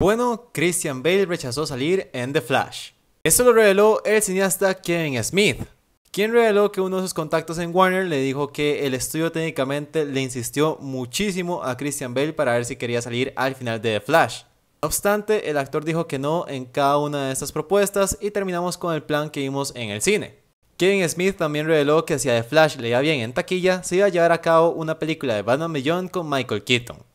Bueno, Christian Bale rechazó salir en The Flash. Esto lo reveló el cineasta Kevin Smith, quien reveló que uno de sus contactos en Warner le dijo que el estudio técnicamente le insistió muchísimo a Christian Bale para ver si quería salir al final de The Flash. No obstante, el actor dijo que no en cada una de estas propuestas y terminamos con el plan que vimos en el cine. Kevin Smith también reveló que si a The Flash le bien en taquilla, se iba a llevar a cabo una película de Batman Beyond con Michael Keaton.